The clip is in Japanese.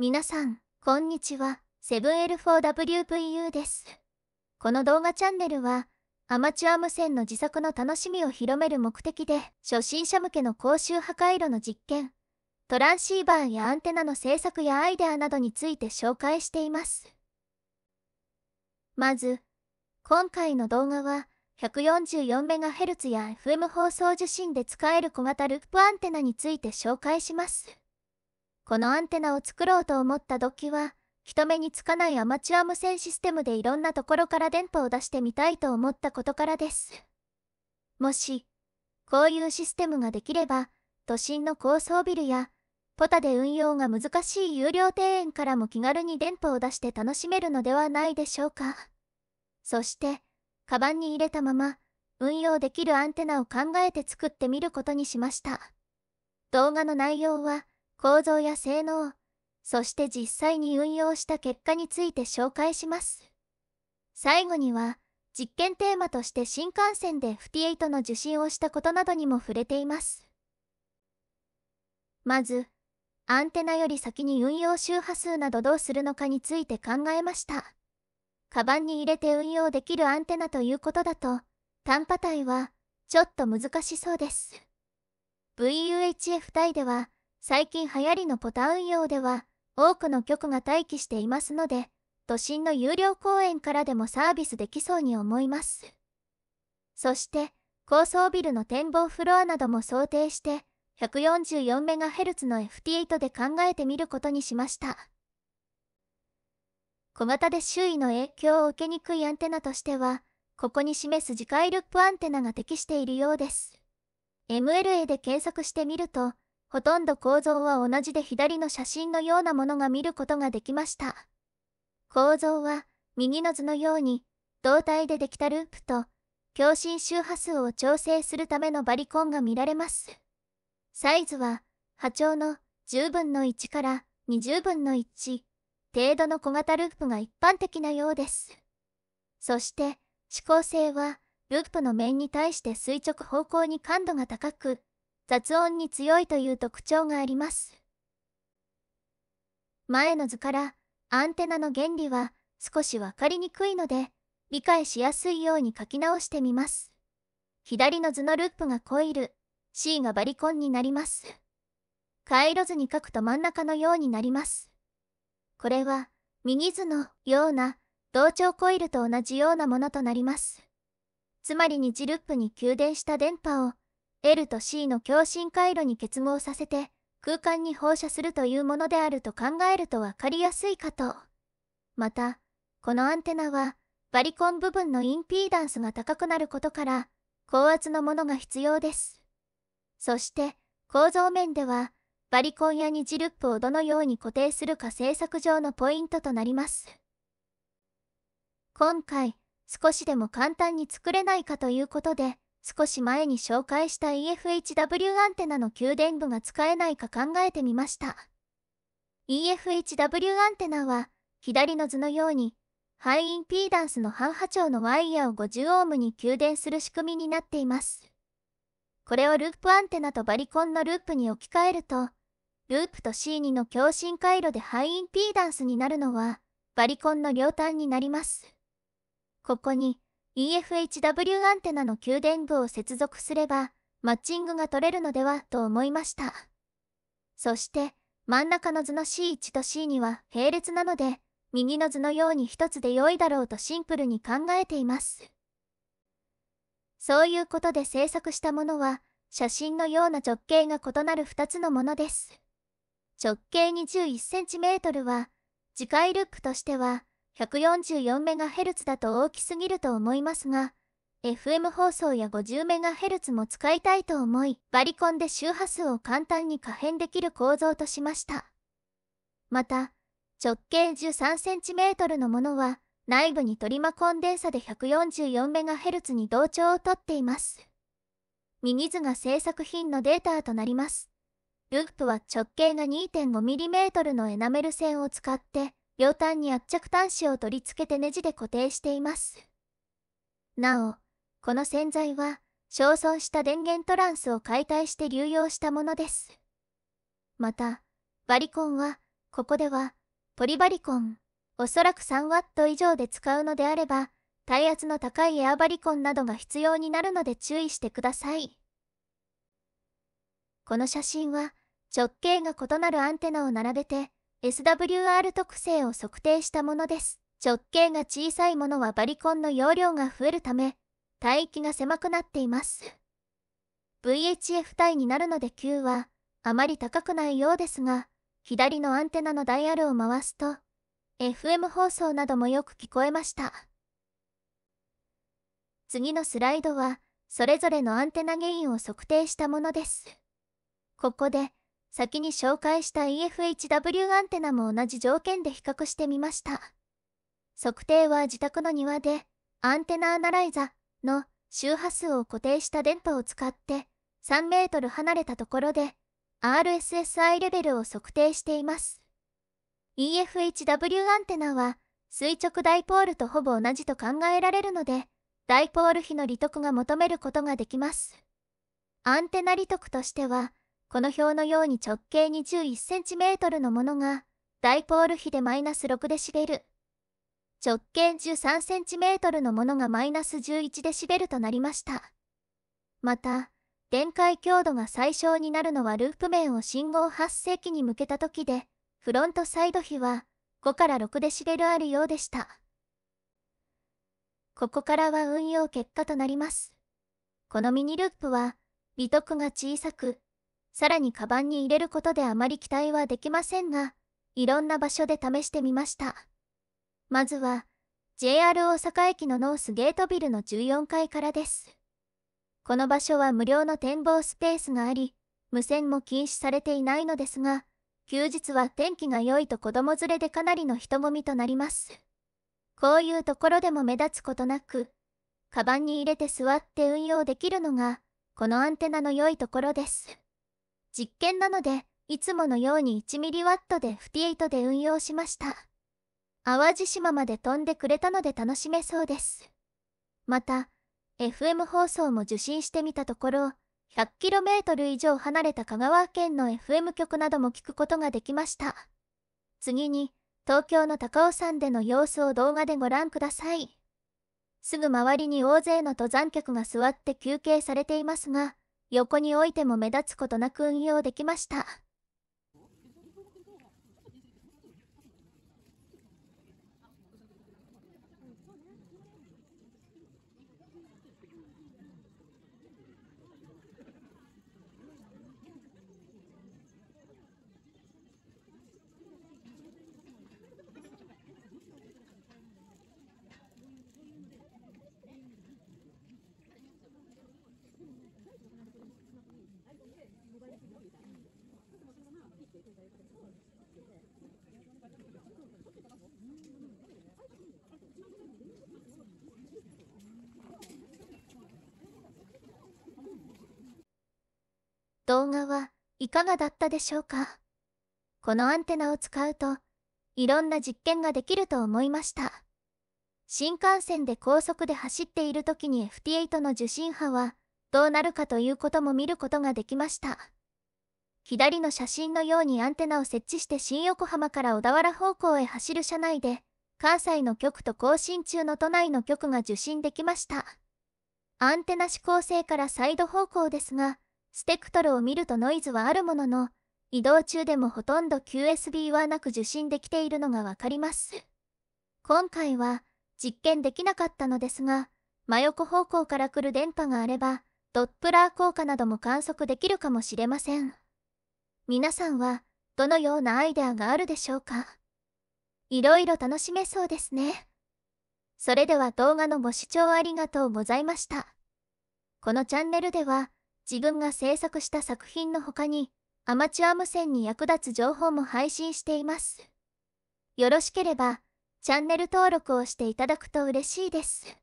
皆さん、こんにちは。セブン L4WVU です。この動画チャンネルは、アマチュア無線の自作の楽しみを広める目的で、初心者向けの高周波回路の実験、トランシーバーやアンテナの製作やアイデアなどについて紹介しています。まず、今回の動画は、144MHz や FM 放送受信で使える小型ループアンテナについて紹介します。このアンテナを作ろうと思った時は、人目につかないアマチュア無線システムでいろんなところから電波を出してみたいと思ったことからです。もし、こういうシステムができれば、都心の高層ビルや、ポタで運用が難しい有料庭園からも気軽に電波を出して楽しめるのではないでしょうか。そして、カバンに入れたまま、運用できるアンテナを考えて作ってみることにしました。動画の内容は、構造や性能、そして実際に運用した結果について紹介します。最後には、実験テーマとして新幹線で F8 の受信をしたことなどにも触れています。まず、アンテナより先に運用周波数などどうするのかについて考えました。カバンに入れて運用できるアンテナということだと、単波帯はちょっと難しそうです。VUHF 帯では、最近流行りのポタ運用では多くの局が待機していますので都心の有料公園からでもサービスできそうに思いますそして高層ビルの展望フロアなども想定して144メガヘルツの FT8 で考えてみることにしました小型で周囲の影響を受けにくいアンテナとしてはここに示す磁界ループアンテナが適しているようです MLA で検索してみるとほとんど構造は同じで左の写真のようなものが見ることができました。構造は、右の図のように、胴体でできたループと、共振周波数を調整するためのバリコンが見られます。サイズは、波長の10分の1から20分の1程度の小型ループが一般的なようです。そして、指向性は、ループの面に対して垂直方向に感度が高く、雑音に強いという特徴があります。前の図からアンテナの原理は少し分かりにくいので理解しやすいように書き直してみます。左の図のループがコイル、C がバリコンになります。回路図に書くと真ん中のようになります。これは右図のような同調コイルと同じようなものとなります。つまり2次ループに給電した電波を L と C の共振回路に結合させて空間に放射するというものであると考えると分かりやすいかと。また、このアンテナはバリコン部分のインピーダンスが高くなることから高圧のものが必要です。そして構造面ではバリコンやニジルップをどのように固定するか制作上のポイントとなります。今回少しでも簡単に作れないかということで少し前に紹介した EFHW アンテナの給電部が使えないか考えてみました。EFHW アンテナは、左の図のように、ハイインピーダンスの半波長のワイヤーを50オームに給電する仕組みになっています。これをループアンテナとバリコンのループに置き換えると、ループと C2 の共振回路でハイインピーダンスになるのは、バリコンの両端になります。ここに、EFHW アンテナの給電具を接続すれば、マッチングが取れるのではと思いました。そして、真ん中の図の C1 と C2 は並列なので、右の図のように一つで良いだろうとシンプルに考えています。そういうことで制作したものは、写真のような直径が異なる2つのものです。直径 21cm は、次回ルックとしては、144MHz だと大きすぎると思いますが、FM 放送や 50MHz も使いたいと思い、バリコンで周波数を簡単に可変できる構造としました。また、直径 13cm のものは、内部にトリマコンデンサで 144MHz に同調をとっています。ミニズが製作品のデータとなります。ループは直径が 2.5mm のエナメル線を使って、両端に圧着端子を取り付けてネジで固定しています。なお、この洗剤は、焼損した電源トランスを解体して流用したものです。また、バリコンは、ここでは、ポリバリコン、おそらく 3W 以上で使うのであれば、耐圧の高いエアバリコンなどが必要になるので注意してください。この写真は、直径が異なるアンテナを並べて、SWR 特性を測定したものです。直径が小さいものはバリコンの容量が増えるため、帯域が狭くなっています。VHF 帯になるので Q はあまり高くないようですが、左のアンテナのダイヤルを回すと、FM 放送などもよく聞こえました。次のスライドは、それぞれのアンテナゲインを測定したものです。ここで、先に紹介した EFHW アンテナも同じ条件で比較してみました。測定は自宅の庭で、アンテナアナライザの周波数を固定した電波を使って3メートル離れたところで RSSI レベルを測定しています。EFHW アンテナは垂直ダイポールとほぼ同じと考えられるので、ダイポール比の利得が求めることができます。アンテナ利得としては、この表のように直径 21cm のものが、ダイポール比でマイナス6 d ル直径 13cm のものがマイナス1 1 d ルとなりました。また、電解強度が最小になるのはループ面を信号発生器に向けた時で、フロントサイド比は5から6 d ルあるようでした。ここからは運用結果となります。このミニループは、微徳が小さく、さらにカバンに入れることであまり期待はできませんが、いろんな場所で試してみました。まずは、JR 大阪駅のノースゲートビルの14階からです。この場所は無料の展望スペースがあり、無線も禁止されていないのですが、休日は天気が良いと子供連れでかなりの人混みとなります。こういうところでも目立つことなく、カバンに入れて座って運用できるのが、このアンテナの良いところです。実験なので、いつものように 1mW で58で運用しました。淡路島まで飛んでくれたので楽しめそうです。また、FM 放送も受信してみたところ、100km 以上離れた香川県の FM 局なども聞くことができました。次に、東京の高尾山での様子を動画でご覧ください。すぐ周りに大勢の登山客が座って休憩されていますが、横に置いても目立つことなく運用できました。動画はいかがだったでしょうかこのアンテナを使うといろんな実験ができると思いました新幹線で高速で走っている時に FT8 の受信波はどうなるかということも見ることができました。左の写真のようにアンテナを設置して新横浜から小田原方向へ走る車内で、関西の局と更新中の都内の局が受信できました。アンテナ指向性からサイド方向ですが、スペクトルを見るとノイズはあるものの、移動中でもほとんど QSB はなく受信できているのがわかります。今回は実験できなかったのですが、真横方向から来る電波があれば、ドップラー効果なども観測できるかもしれません。皆さんはどのようなアイデアがあるでしょうかいろいろ楽しめそうですね。それでは動画のご視聴ありがとうございました。このチャンネルでは自分が制作した作品の他にアマチュア無線に役立つ情報も配信しています。よろしければチャンネル登録をしていただくと嬉しいです。